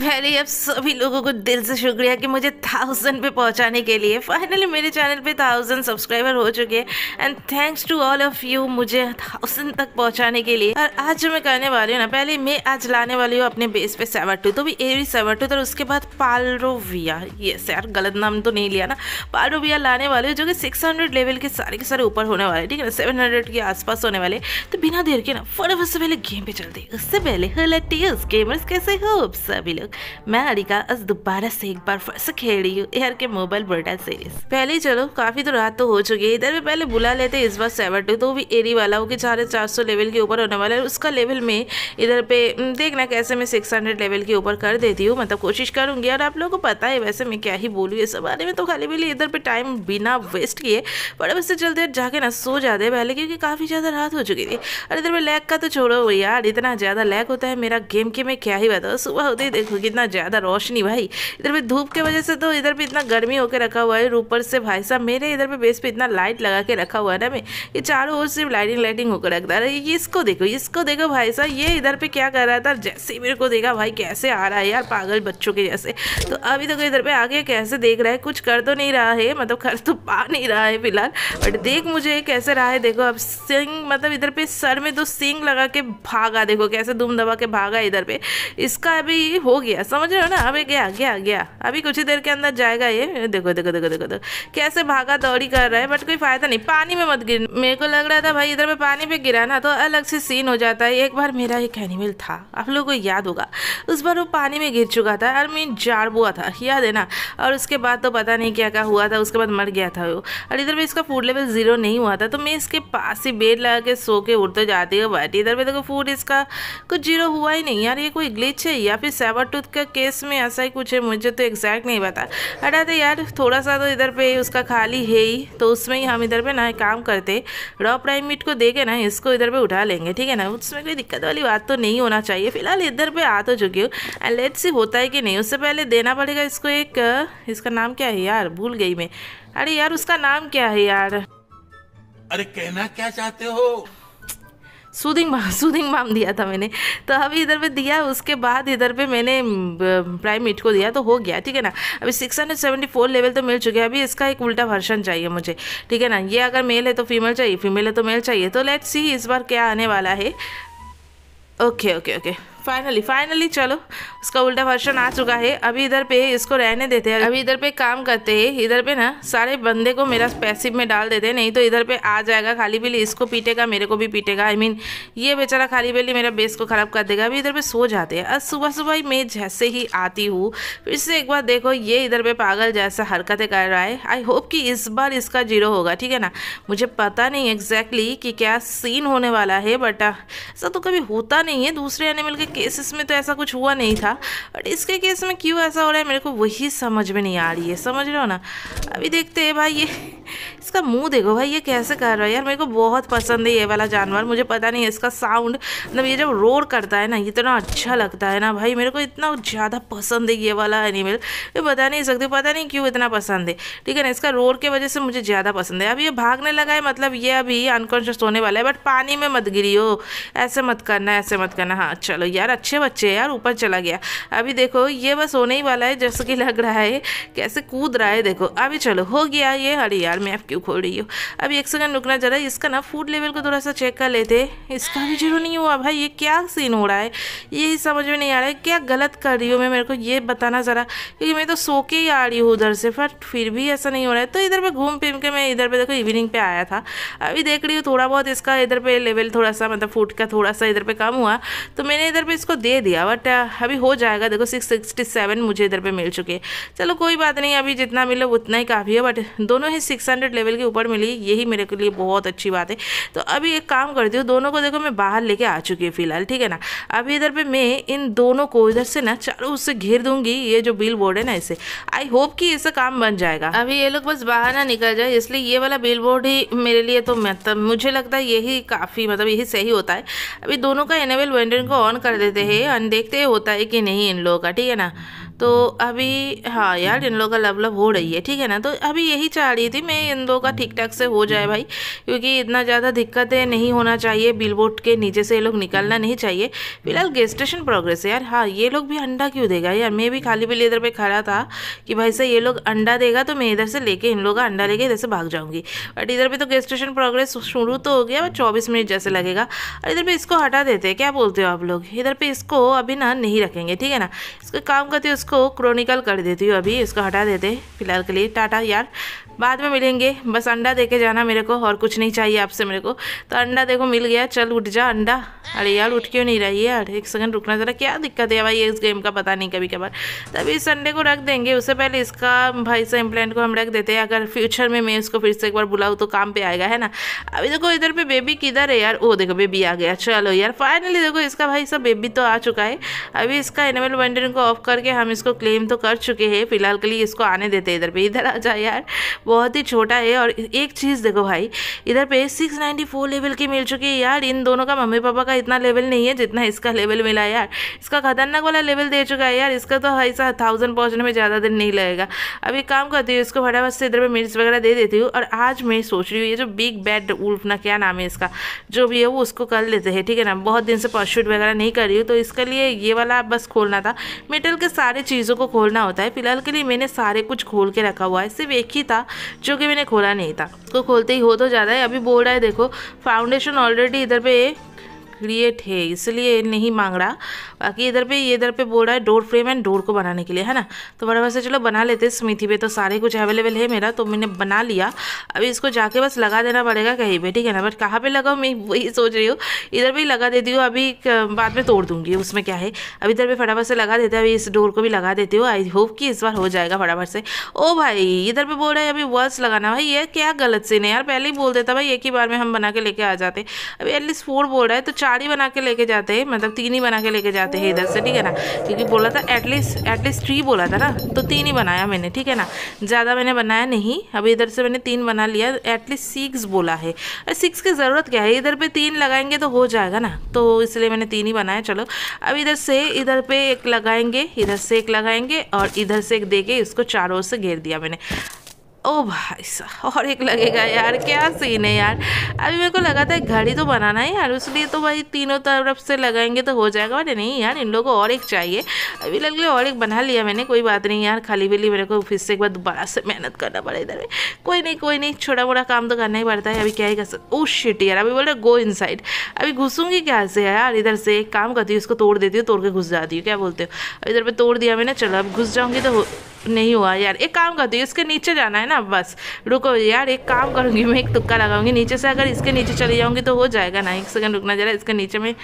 पहले आप सभी लोगों को दिल से शुक्रिया कि मुझे थाउजेंड पे पहुंचाने के लिए फाइनली मेरे चैनल पे थाउजेंड सब्सक्राइबर हो चुके हैं and thanks to all of you मुझे थाउजेंड तक पहुंचाने के लिए और आज जो मैं करने वाली हूँ ना पहले मैं आज लाने वाली हूँ अपने बेस पे सेवर टू तो भी एवी सेवर टू तो उसके बाद पालरोविया ये यार गलत नाम तो नहीं लिया ना पालरोविया लाने वाले हूँ जो कि सिक्स लेवल के सारे के सारे ऊपर होने वाले ठीक है ना सेवन के आसपास होने वाले तो बिना देर के ना फटाफट से पहले गेम पे चलते उससे पहले हलटी गेमर्स कैसे हो सभी लोग मैं अलिका आज दोबारा से एक बार फिर से खेल रही हूँ इधर के मोबाइल ब्रोटा सीरीज पहले चलो काफी तो रात तो हो चुकी है इधर भी पहले बुला लेते इस बार सेवन टू तो भी एरी वाला हो कि चार सौ लेवल के ऊपर होने वाला है उसका लेवल में इधर पे देखना कैसे मैं सिक्स हंड्रेड लेवल के ऊपर कर देती हूँ मतलब कोशिश करूंगी और आप लोगों को पता है वैसे मैं क्या ही बोलूँ इस बारे में तो खाली बिली इधर पर टाइम बिना वेस्ट किए बड़े से जल्दी जाके ना सो जाते पहले क्योंकि काफ़ी ज़्यादा रात हो चुकी थी और इधर पर लैक का तो छोड़ो यार इतना ज़्यादा लैक होता है मेरा गेम के मैं क्या ही बताऊँ सुबह होते ही देखो कितना ज़्यादा रोशनी भाई इधर पे धूप के वजह से तो इधर पे इतना गर्मी होकर रखा हुआ है ऊपर से भाई साहब मेरे इधर पे बेस पे इतना लाइट लगा के रखा हुआ है ना मैं ये चारों ओर सिर्फ लाइटिंग लाइटिंग होकर रखता है इसको देखो इसको देखो भाई साहब ये इधर पर क्या कर रहा था जैसे मेरे को देखा भाई कैसे आ रहा है यार पागल बच्चों के जैसे तो अभी तो इधर पे आगे कैसे देख रहा है कुछ कर तो नहीं रहा है मतलब कर तो पा नहीं रहा है फिलहाल बट देख मुझे कैसे रहा है देखो अब सिंग मतलब इधर पे सर में तो सिंग लगा के भागा देखो कैसे दुम दबा के भागा इधर पे इसका अभी हो गया समझ रहे हो ना अभी गया गया गया अभी कुछ ही देर के अंदर जाएगा ये देखो देखो देखो देखो देखो कैसे भागा दौड़ी कर रहा है बट कोई फायदा नहीं पानी में मत गिर मेरे को लग रहा था भाई इधर में पानी पे गिरा ना तो अलग से सीन हो जाता है एक बार मेरा एक एनिमल था आप लोगों को याद होगा उस बार वो पानी में गिर चुका था और मीन जार बुआ था याद है ना और उसके बाद तो पता नहीं क्या क्या हुआ था उसके बाद मर गया था वो और इधर पे इसका फूड लेवल ज़ीरो नहीं हुआ था तो मैं इसके पास ही बेड लगा के सो के उड़ते जाती हूँ बट इधर पे देखो फूड इसका कुछ जीरो हुआ ही नहीं यार ये कोई ग्लिच है या फिर सेवर ब्लूटूथ का केस में ऐसा ही कुछ है मुझे तो एग्जैक्ट नहीं पता अरे तो यार थोड़ा सा तो इधर पे उसका खाली है ही तो उसमें ही हम इधर पे ना काम करते रॉ प्राइम मीट को देखे ना इसको इधर पे उठा लेंगे ठीक है ना उसमें कोई दिक्कत वाली बात तो नहीं होना चाहिए फिलहाल इधर पे आ तो चुकी हूँ एंड लेट सी होता है कि नहीं उससे पहले देना पड़ेगा इसको एक इसका नाम क्या है यार भूल गई मैं अरे यार उसका नाम क्या है यार अरे कहना क्या चाहते हो सूदिंग बाम सूदिंग बाम दिया था मैंने तो अभी इधर पे दिया उसके बाद इधर पे मैंने प्राइम मीट को दिया तो हो गया ठीक है ना अभी 674 लेवल तो मिल चुके हैं अभी इसका एक उल्टा वर्षन चाहिए मुझे ठीक है ना ये अगर मेल है तो फीमेल चाहिए फीमेल है तो मेल चाहिए तो लेट्स सी इस बार क्या आने वाला है okay okay okay finally finally चलो उसका उल्टा वर्षन आ चुका है अभी इधर पे इसको रहने देते हैं अभी इधर पे काम करते हैं इधर पे ना सारे बंदे को मेरा पैसिव में डाल देते हैं नहीं तो इधर पे आ जाएगा खाली बेली इसको पीटेगा मेरे को भी पीटेगा आई I मीन mean, ये बेचारा खाली बेली मेरा बेस को ख़राब कर देगा अभी इधर पे सो जाते हैं अब सुबह सुबह मैं जैसे ही आती हूँ फिर से एक बार देखो ये इधर पे पागल जैसा हरकतें कर रहा है आई होप कि इस बार इसका जीरो होगा ठीक है ना मुझे पता नहीं एग्जैक्टली कि क्या सीन होने वाला है बट ऐसा तो कभी होता नहीं है दूसरे एनिमल के केसेस में तो ऐसा कुछ हुआ नहीं था बट इसके केस में क्यों ऐसा हो रहा है मेरे को वही समझ में नहीं आ रही है समझ रहे हो ना अभी देखते हैं भाई ये इसका मुंह देखो भाई ये कैसे कर रहा है यार मेरे को बहुत पसंद है ये वाला जानवर मुझे पता नहीं इसका साउंड मतलब ये जब रोर करता है ना इतना अच्छा लगता है ना भाई मेरे को इतना ज़्यादा पसंद है ये वाला एनिमल मैं बता नहीं सकती पता नहीं क्यों इतना पसंद है ठीक है ना इसका रोर के वजह से मुझे ज़्यादा पसंद है अभी ये भागने लगा है मतलब ये अभी अनकॉन्शियस होने वाला है बट पानी में मत गिरी हो ऐसे मत करना ऐसे मत करना हाँ चलो ये यार अच्छे बच्चे यार ऊपर चला गया अभी देखो ये बस होने ही वाला है जैसे कि लग रहा है कैसे कूद रहा है देखो अभी चलो हो गया ये अरे यार मैं आप क्यों खोल रही हूँ अभी एक सेकंड रुकना जरा इसका ना फूड लेवल को थोड़ा सा चेक कर लेते इसका भी जीरो नहीं हुआ भाई ये क्या सीन हो रहा है ये समझ में नहीं आ रहा है क्या गलत कर रही हूँ मैं मेरे को ये बताना ज़रा क्योंकि मैं तो सो के ही आ रही हूँ उधर से बट फिर भी ऐसा नहीं हो रहा है तो इधर पर घूम फिर के मैं इधर पर देखो इवनिंग पे आया था अभी देख रही हूँ थोड़ा बहुत इसका इधर पर लेवल थोड़ा सा मतलब फूड का थोड़ा सा इधर पर कम हुआ तो मैंने इधर पे इसको दे दिया बट uh, अभी हो जाएगा देखो सिक्स सिक्सटी सेवन मुझे इधर पे मिल चुके हैं चलो कोई बात नहीं अभी जितना मिले उतना ही काफ़ी है बट दोनों ही सिक्स हंड्रेड लेवल के ऊपर मिली यही मेरे के लिए बहुत अच्छी बात है तो अभी एक काम करती हूँ दोनों को देखो मैं बाहर लेके आ चुकी हूँ फिलहाल ठीक है ना अभी इधर पर मैं इन दोनों को इधर से ना चारों उससे घेर दूंगी ये जो बिल बोर्ड है ना इसे आई होप कि इससे काम बन जाएगा अभी ये लोग बस बाहर ना निकल जाए इसलिए ये वाला बिल बोर्ड ही मेरे लिए तो मतलब मुझे लगता है यही काफ़ी मतलब यही सही होता है अभी दोनों का एनेबल वेंडर को ऑन कर देते हैं अनदेखते होता है कि नहीं इन लोगों का ठीक है ना तो अभी हाँ यार हम्म। इन लोगों का लव लव हो रही है ठीक है ना तो अभी यही चाह रही थी मैं इन लोग का ठीक ठाक से हो जाए हम्म। भाई क्योंकि इतना ज़्यादा दिक्कतें नहीं होना चाहिए बिल के नीचे से ये लोग निकलना नहीं चाहिए फिलहाल गेस्टेशन प्रोग्रेस है यार हाँ ये लोग भी अंडा क्यों देगा यार मैं भी खाली बिल इधर पर खड़ा था कि भाई सर ये लोग अंडा देगा तो मैं इधर से लेके इन लोग का अंडा लेके इधर से भाग जाऊँगी बट इधर पर तो गेस्टेशन प्रोग्रेस शुरू तो हो गया बट चौबीस मिनट जैसे लगेगा और इधर पर इसको हटा देते हैं क्या बोलते हो आप लोग इधर पर इसको अभी ना नहीं रखेंगे ठीक है ना इसको काम करते हो उसको इसको क्रोनिकल कर देती हूँ अभी इसको हटा देते हैं फिलहाल के लिए टाटा यार बाद में मिलेंगे बस अंडा दे के जाना मेरे को और कुछ नहीं चाहिए आपसे मेरे को तो अंडा देखो मिल गया चल उठ जा अंडा अरे यार उठ क्यों नहीं रही यार एक सेकंड रुकना ज़रा क्या दिक्कत है भाई इस गेम का पता नहीं कभी कभार तभी इस अंडे को रख देंगे उससे पहले इसका भाई से इम्प्लेंट को हम रख देते हैं अगर फ्यूचर में मैं इसको फिर से एक बार बुलाऊँ तो काम पर आएगा है ना अभी देखो इधर पर बेबी किधर है यार वो देखो बेबी आ गया चलो यार फाइनली देखो इसका भाई सब बेबी तो आ चुका है अभी इसका एनिमल वेंडरिंग को ऑफ करके हम इसको क्लेम तो कर चुके हैं फिलहाल के लिए इसको आने देते हैं इधर पर इधर आ जाए यार बहुत ही छोटा है और एक चीज़ देखो भाई इधर पे 694 लेवल की मिल चुकी है यार इन दोनों का मम्मी पापा का इतना लेवल नहीं है जितना इसका लेवल मिला है यार इसका खतरनाक वाला लेवल दे चुका है यार इसका तो भाई थाउजेंड पहुँचने में ज़्यादा दिन नहीं लगेगा अब एक काम करती हूँ इसको फटाफट से इधर पर मिर्च वगैरह दे देती हूँ और आज मैं सोच रही हूँ ये जो बिग बैड उल्फ ना क्या नाम है इसका जो भी है वो उसको कर लेते हैं ठीक है ना बहुत दिन से पर्सूट वगैरह नहीं कर रही हूँ तो इसके लिए ये वाला बस खोलना था मेटल के सारे चीज़ों को खोलना होता है फिलहाल के लिए मैंने सारे कुछ खोल के रखा हुआ है सिर्फ एक ही था जो कि मैंने खोला नहीं था तो खोलते ही हो तो ज़्यादा है अभी बोल रहा है देखो फाउंडेशन ऑलरेडी इधर पे क्रिएट है इसलिए नहीं मांग रहा बाकी इधर पे ये इधर पे बोल रहा है डोर फ्रेम एंड डोर को बनाने के लिए है ना तो बराबर से चलो बना लेते हैं स्मिथी पे तो सारे कुछ अवेलेबल है मेरा तो मैंने बना लिया अभी इसको जाके बस लगा देना पड़ेगा कहीं पर ठीक है ना बट कहाँ पर लगाओ मैं वही सोच रही हूँ इधर भी लगा देती हूँ अभी बाद में तोड़ दूँगी उसमें क्या है अभी इधर भी फटाफट से लगा देते हैं अभी इस डोर को भी लगा देती हूँ आई होप कि इस बार हो जाएगा फटाफट से ओ भाई इधर पर बोल रहा है अभी वर्स लगाना भाई ये क्या गलत सीन है यार पहले ही बोल देता भाई एक ही बार में हम बना के लेके आ जाते अभी एटलीस्ट फोर बोल रहा है तो चार ही बना के लेके जाते हैं मतलब तीन ही बना के लेके जाते हैं इधर से ठीक है ना क्योंकि बोला था एटलीस्ट एटलीस्ट थ्री बोला था ना तो तीन ही बनाया मैंने ठीक है ना ज़्यादा मैंने बनाया नहीं अभी इधर से मैंने तीन बना लिया एटलीस्ट सिक्स बोला है सिक्स की ज़रूरत क्या है इधर पर तीन लगाएंगे तो हो जाएगा ना तो इसलिए मैंने तीन ही बनाया चलो अब इधर से इधर पर एक लगाएंगे इधर से एक लगाएंगे और इधर से एक दे के इसको चारों से घेर दिया मैंने ओ भाई साहब और एक लगेगा यार क्या सीन है यार अभी मेरे को लगा था घड़ी तो बनाना है यार इसलिए तो भाई तीनों तरफ से लगाएंगे तो हो जाएगा अरे नहीं यार इन लोगों को और एक चाहिए अभी लग गया और एक बना लिया मैंने कोई बात नहीं यार खाली बिली मेरे को फिर से एक बार दोबारा से मेहनत करना पड़ा इधर में कोई नहीं कोई नहीं छोटा मोटा काम तो करना ही पड़ता है अभी क्या ही कर सकते ओ शिट यार अभी बोल रहे गो इन अभी घुसूँगी क्या से यार इधर से एक काम करती हूँ उसको तोड़ देती हूँ तोड़ के घुस जाती हूँ क्या बोलते हो इधर पर तोड़ दिया मैंने चलो अब घुस जाऊँगी तो नहीं हुआ यार एक काम करती हूँ इसके नीचे जाना है ना बस रुको यार एक काम करूँगी मैं एक तुक्का लगाऊंगी नीचे से अगर इसके नीचे चली जाऊँगी तो हो जाएगा ना एक सेकंड रुकना जरा इसके नीचे में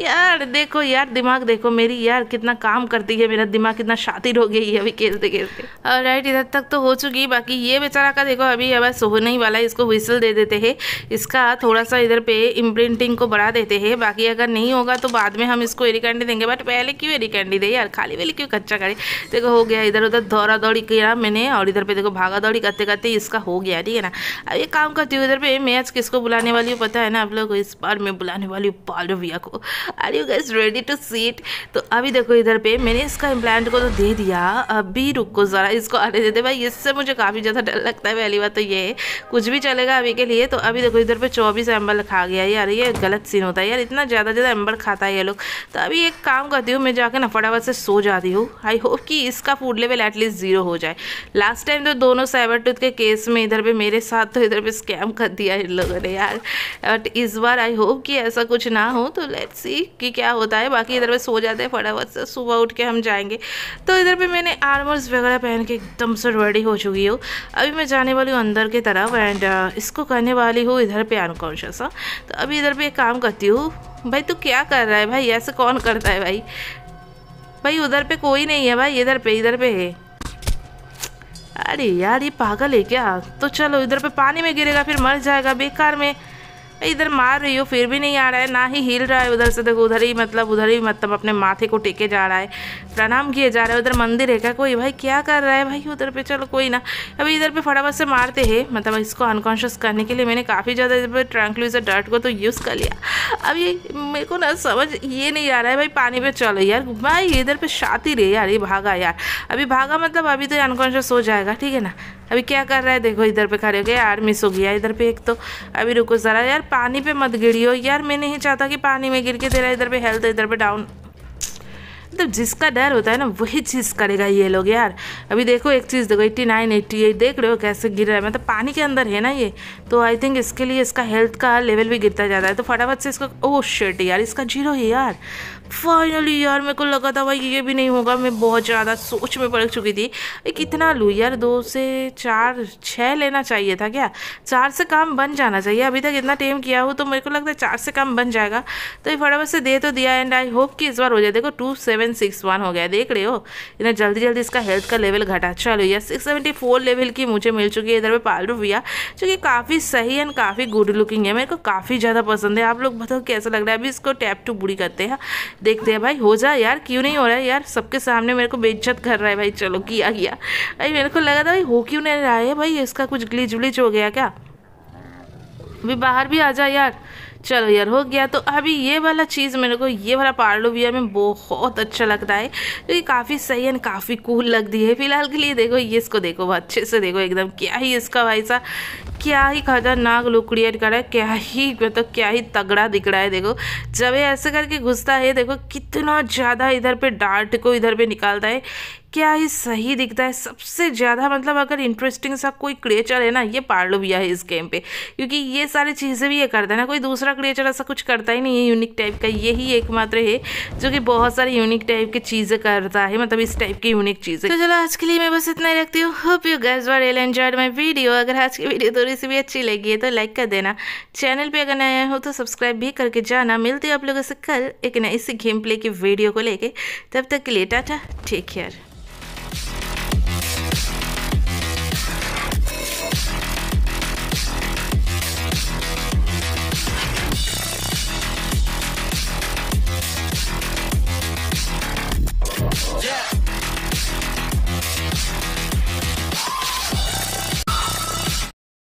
यार देखो यार दिमाग देखो मेरी यार कितना काम करती है मेरा दिमाग कितना शातिर हो गई है अभी खेलते खेलते और राइट इधर तक तो हो चुकी बाकी ये बेचारा का देखो अभी अब सोने ही वाला है इसको विसल दे देते हैं इसका थोड़ा सा इधर पे इम्प्रिंटिंग को बढ़ा देते हैं बाकी अगर नहीं होगा तो बाद में हम इसको कैंडी देंगे बट पहले क्यों कैंडी दे यार खाली वाली क्यों कच्चा करे देखो हो गया इधर उधर दौड़ा दौड़ी किया मैंने और इधर पे देखो भागा दौड़ी करते करते इसका हो गया ठीक है ना अब ये काम करती हूँ इधर पे मैं आज किसको बुलाने वाली हूँ पता है ना आप लोग इस बार मैं बुलाने वाली हूँ पालविया को are you guys ready to seat तो अभी देखो इधर पे मैंने इसका इम्प्लांट को तो दे दिया अभी रुको ज़रा इसको आने देते भाई इससे मुझे काफ़ी ज़्यादा डर लगता है पहली बात तो ये कुछ भी चलेगा अभी के लिए तो अभी देखो इधर पर चौबीस एम्बल खा गया यार ये गलत सीन होता है यार इतना ज़्यादा ज़्यादा एम्बल खाता है ये लोग तो अभी एक काम करती हूँ मैं जाकर ना फटाफट से सो जाती हूँ आई होप कि इसका फूड लेवल एटलीस्ट ज़ीरो हो जाए लास्ट टाइम तो दोनों साइबर टूथ के केस में इधर पे मेरे साथ तो इधर पे स्कैम कर दिया इन लोगों ने यार बट इस बार आई होप कि ऐसा कुछ ना हो तो लेट्स सी कि क्या होता है बाकी इधर पे सो जाते हैं फटाफट से सुबह उठ के हम जाएंगे तो इधर पे मैंने आर्मर्स वगैरह पहन के एकदम से रेडी हो चुकी हूँ अभी मैं जाने वाली हूँ अंदर की तरफ एंड uh, इसको करने वाली हूँ इधर पे अनकॉन्शियस हाँ तो अभी इधर पर एक काम करती हूँ भाई तू क्या कर रहा है भाई ऐसे कौन करता है भाई भाई उधर पे कोई नहीं है भाई इधर पे इधर पे है अरे यार ये पागल है क्या तो चलो इधर पे पानी में गिरेगा फिर मर जाएगा बेकार में इधर मार रही हो फिर भी नहीं आ रहा है ना ही हिल रहा है उधर से देखो उधर ही मतलब उधर ही मतलब अपने माथे को टेके जा रहा है प्रणाम किए जा रहा है उधर मंदिर है क्या कोई भाई क्या कर रहा है भाई उधर पे चलो कोई ना अभी इधर पे फटाफट से मारते हैं मतलब इसको अनकॉन्शियस करने के लिए मैंने काफ़ी ज़्यादा इधर पर ट्रांकलूजर डर्ट को तो यूज़ कर लिया अब ये मेरे को ना समझ ये नहीं आ रहा है भाई पानी पर चलो यार भाई इधर पर शाती रही यार ये भागा यार अभी भागा मतलब अभी तो अनकॉन्शियस हो जाएगा ठीक है ना अभी क्या कर रहा है देखो इधर पे खड़े हो गए यार मिस हो गया इधर पे एक तो अभी रुको ज़रा यार पानी पे मत गिरियो यार मैं नहीं चाहता कि पानी में गिर के तेरा इधर पे हेल्थ इधर पे डाउन मतलब तो जिसका डर होता है ना वही चीज़ करेगा ये लोग यार अभी देखो एक चीज़ देखो एट्टी नाइन एट्टी एट देख रहे हो कैसे गिर रहा है मतलब पानी के अंदर है ना ये तो आई थिंक इसके लिए इसका हेल्थ का लेवल भी गिरता जाता है तो फटाफट से इसका ओ oh शर्ट यार इसका जीरो है यार फाइनली यार मेरे को लगा था भाई ये भी नहीं होगा मैं बहुत ज़्यादा सोच में पड़ चुकी थी कितना लूँ यार दो से चार छः लेना चाहिए था क्या चार से काम बन जाना चाहिए अभी तक इतना टेम किया हो तो मेरे को लगता है चार से काम बन जाएगा तो ये फटाफट से दे तो दिया एंड आई होप कि इस बार हो जाए देखो टू सेवन सिक्स वन हो गया देख रहे हो इतना जल्दी जल्दी इसका हेल्थ का लेवल घटा चलो यार सिक्स सेवेंटी फोर लेवल की मुझे मिल चुकी है इधर में पालू भैया जो कि काफ़ी सही एंड काफ़ी गुड लुकिंग है मेरे को काफ़ी ज़्यादा पसंद है आप लोग बताओ कैसा लग रहा है अभी इसको टैप टू बुरी करते हैं देखते हैं भाई हो जाए यार क्यों नहीं हो रहा है यार सबके सामने मेरे को बेइज्जत कर रहा है भाई चलो किया गया भाई मेरे को लगा था भाई हो क्यों नहीं रहा है भाई इसका कुछ ग्लिच व्लिच हो गया क्या अभी बाहर भी आ जा यार चलो यार हो गया तो अभी ये वाला चीज़ मेरे को ये वाला पार्लो भी में बहुत अच्छा लगता है क्योंकि तो काफ़ी सही एंड काफ़ी कूल लगती है फिलहाल के लिए देखो ये इसको देखो अच्छे से देखो एकदम क्या ही इसका भाई सा क्या ही खतरनाक लुक क्रिएट करा है क्या ही मतलब तो क्या ही तगड़ा दिख रहा है देखो जब ये ऐसे करके घुसता है देखो कितना ज़्यादा इधर पे डार्ट को इधर पे निकालता है क्या ही सही दिखता है सबसे ज़्यादा मतलब अगर इंटरेस्टिंग सा कोई क्रिएचर है ना ये पार्लो भी है इस गेम पे क्योंकि ये सारी चीज़ें भी ये करता है ना कोई दूसरा क्रिएचर ऐसा कुछ करता ही नहीं है यूनिक टाइप का यही एकमात्र है जो कि बहुत सारी यूनिक टाइप की चीज़ें करता है मतलब इस टाइप की यूनिक चीज़ें तो चलो आज के लिए मैं बस इतना ही रखती हूँ hope you guys were all enjoyed my video अगर आज की वीडियो थोड़ी सी भी अच्छी लगी है तो लाइक कर देना चैनल पर अगर नया हो तो सब्सक्राइब भी करके जाना मिलती है आप लोगों से कल एक नए इसी गेम प्ले की वीडियो को लेके तब तक के लिए टाटा टेक केयर